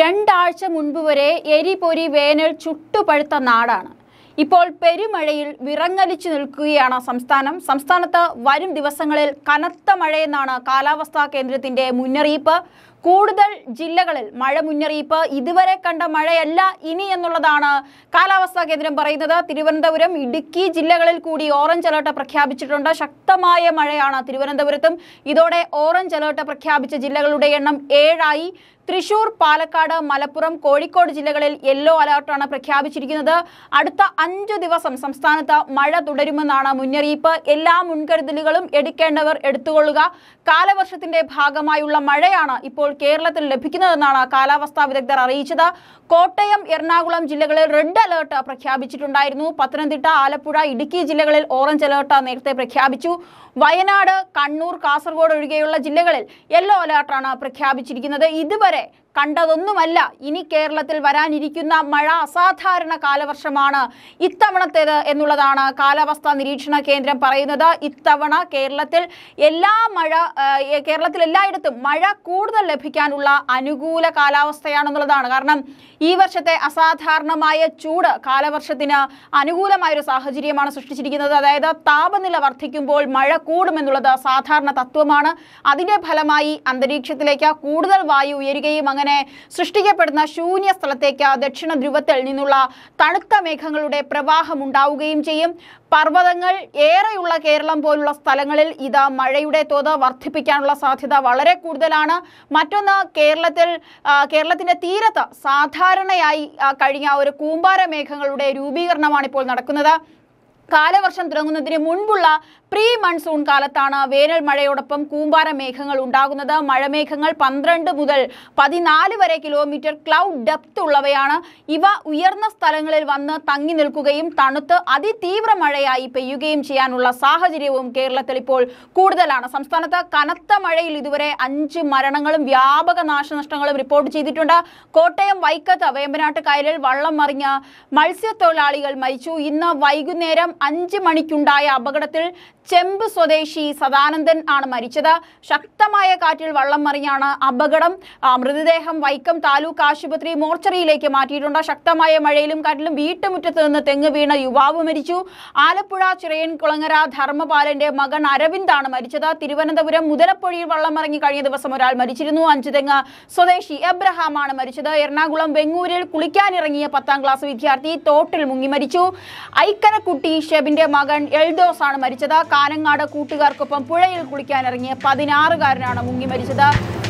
രണ്ടാഴ്ച മുൻപ് വരെ എരിപൊരി വേനൽ ചുട്ടുപഴുത്ത നാടാണ് ഇപ്പോൾ പെരുമഴയിൽ വിറങ്ങലിച്ചു നിൽക്കുകയാണ് സംസ്ഥാനം സംസ്ഥാനത്ത് വരും ദിവസങ്ങളിൽ കനത്ത മഴയെന്നാണ് കാലാവസ്ഥാ കേന്ദ്രത്തിന്റെ മുന്നറിയിപ്പ് കൂടുതൽ ജില്ലകളിൽ മഴ മുന്നറിയിപ്പ് ഇതുവരെ കണ്ട മഴയല്ല ഇനി എന്നുള്ളതാണ് കാലാവസ്ഥാ കേന്ദ്രം പറയുന്നത് തിരുവനന്തപുരം ഇടുക്കി ജില്ലകളിൽ കൂടി ഓറഞ്ച് അലർട്ട് പ്രഖ്യാപിച്ചിട്ടുണ്ട് ശക്തമായ മഴയാണ് തിരുവനന്തപുരത്തും ഇതോടെ ഓറഞ്ച് അലർട്ട് പ്രഖ്യാപിച്ച ജില്ലകളുടെ എണ്ണം ഏഴായി തൃശൂർ പാലക്കാട് മലപ്പുറം കോഴിക്കോട് ജില്ലകളിൽ യെല്ലോ അലർട്ടാണ് പ്രഖ്യാപിച്ചിരിക്കുന്നത് അടുത്ത അഞ്ചു ദിവസം സംസ്ഥാനത്ത് മഴ തുടരുമെന്നാണ് മുന്നറിയിപ്പ് എല്ലാ മുൻകരുതലുകളും എടുക്കേണ്ടവർ എടുത്തുകൊള്ളുക കാലവർഷത്തിന്റെ ഭാഗമായുള്ള മഴയാണ് ഇപ്പോൾ കേരളത്തിൽ ലഭിക്കുന്നതെന്നാണ് കാലാവസ്ഥാ വിദഗ്ധർ അറിയിച്ചത് കോട്ടയം എറണാകുളം ജില്ലകളിൽ റെഡ് അലേർട്ട് പ്രഖ്യാപിച്ചിട്ടുണ്ടായിരുന്നു പത്തനംതിട്ട ആലപ്പുഴ ഇടുക്കി ജില്ലകളിൽ ഓറഞ്ച് അലേർട്ട് നേരത്തെ പ്രഖ്യാപിച്ചു വയനാട് കണ്ണൂർ കാസർഗോഡ് ഒഴികെയുള്ള ജില്ലകളിൽ യെല്ലോ അലേർട്ടാണ് പ്രഖ്യാപിച്ചിരിക്കുന്നത് ഇതുവരെ കണ്ടതൊന്നുമല്ല ഇനി കേരളത്തിൽ വരാനിരിക്കുന്ന മഴ അസാധാരണ കാലവർഷമാണ് ഇത്തവണത്തേത് എന്നുള്ളതാണ് കാലാവസ്ഥാ നിരീക്ഷണ കേന്ദ്രം പറയുന്നത് ഇത്തവണ കേരളത്തിൽ എല്ലാ മഴ കേരളത്തിൽ എല്ലായിടത്തും മഴ കൂടുതൽ ലഭിക്കാനുള്ള അനുകൂല കാലാവസ്ഥയാണെന്നുള്ളതാണ് കാരണം ഈ വർഷത്തെ അസാധാരണമായ ചൂട് കാലവർഷത്തിന് അനുകൂലമായ ഒരു സാഹചര്യമാണ് സൃഷ്ടിച്ചിരിക്കുന്നത് അതായത് താപനില വർദ്ധിക്കുമ്പോൾ മഴ കൂടുമെന്നുള്ളത് സാധാരണ തത്വമാണ് അതിന്റെ ഫലമായി അന്തരീക്ഷത്തിലേക്ക് കൂടുതൽ വായു ഉയരുകയും അങ്ങനെ അങ്ങനെ സൃഷ്ടിക്കപ്പെടുന്ന ശൂന്യ സ്ഥലത്തേക്ക് ദക്ഷിണ ധ്രുവത്തിൽ നിന്നുള്ള തണുത്ത മേഘങ്ങളുടെ പ്രവാഹം ഉണ്ടാവുകയും ചെയ്യും പർവ്വതങ്ങൾ ഏറെയുള്ള കേരളം പോലുള്ള സ്ഥലങ്ങളിൽ ഇത് മഴയുടെ തോത് വർദ്ധിപ്പിക്കാനുള്ള സാധ്യത വളരെ കൂടുതലാണ് മറ്റൊന്ന് കേരളത്തിൽ കേരളത്തിന്റെ തീരത്ത് സാധാരണയായി കഴിഞ്ഞ ഒരു കൂമ്പാര മേഘങ്ങളുടെ രൂപീകരണമാണ് ഇപ്പോൾ നടക്കുന്നത് കാലവർഷം തുടങ്ങുന്നതിന് മുൻപുള്ള പ്രീ മൺസൂൺ കാലത്താണ് വേനൽ മഴയോടൊപ്പം കൂമ്പാര മേഘങ്ങൾ ഉണ്ടാകുന്നത് മഴമേഘങ്ങൾ പന്ത്രണ്ട് മുതൽ പതിനാല് വരെ കിലോമീറ്റർ ക്ലൗഡ് ഡെപ്ത് ഉള്ളവയാണ് ഇവ ഉയർന്ന സ്ഥലങ്ങളിൽ വന്ന് തങ്ങി നിൽക്കുകയും തണുത്ത് അതിതീവ്ര മഴയായി പെയ്യുകയും ചെയ്യാനുള്ള സാഹചര്യവും കേരളത്തിൽ ഇപ്പോൾ കൂടുതലാണ് സംസ്ഥാനത്ത് കനത്ത മഴയിൽ ഇതുവരെ അഞ്ച് മരണങ്ങളും വ്യാപക നാശനഷ്ടങ്ങളും റിപ്പോർട്ട് ചെയ്തിട്ടുണ്ട് കോട്ടയം വൈക്കത്ത് വേമ്പനാട്ട് കായലിൽ വള്ളം മറിഞ്ഞ് മത്സ്യത്തൊഴിലാളികൾ മരിച്ചു ഇന്ന് വൈകുന്നേരം അഞ്ച് മണിക്കുണ്ടായ അപകടത്തിൽ ചെമ്പ് സ്വദേശി സദാനന്ദൻ ആണ് മരിച്ചത് ശക്തമായ കാറ്റിൽ വള്ളം മറിഞ്ഞാണ് അപകടം മൃതദേഹം വൈക്കം താലൂക്ക് ആശുപത്രി മോർച്ചറിയിലേക്ക് മാറ്റിയിട്ടുണ്ട് ശക്തമായ മഴയിലും കാറ്റിലും വീട്ടുമുറ്റത്ത് നിന്ന് തെങ്ങ് വീണ യുവാവ് മരിച്ചു ആലപ്പുഴ ചിറയൻ കുളങ്ങര ധർമ്മപാലന്റെ മകൻ അരവിന്ദാണ് മരിച്ചത് തിരുവനന്തപുരം മുതലപ്പൊഴിയിൽ വള്ളം മറങ്ങി കഴിഞ്ഞ ദിവസം ഒരാൾ മരിച്ചിരുന്നു തെങ്ങ് സ്വദേശി എബ്രഹാമാണ് മരിച്ചത് എറണാകുളം വെങ്ങൂരിൽ കുളിക്കാനിറങ്ങിയ പത്താം ക്ലാസ് വിദ്യാർത്ഥി തോട്ടിൽ മുങ്ങി മരിച്ചു ഐക്കനക്കുട്ടി ഷെബിന്റെ മകൻ എൽദോസ് ആണ് മരിച്ചത് കാനങ്ങാട് കൂട്ടുകാർക്കൊപ്പം പുഴയിൽ കുളിക്കാനിറങ്ങിയ പതിനാറുകാരനാണ് മുങ്ങി മരിച്ചത്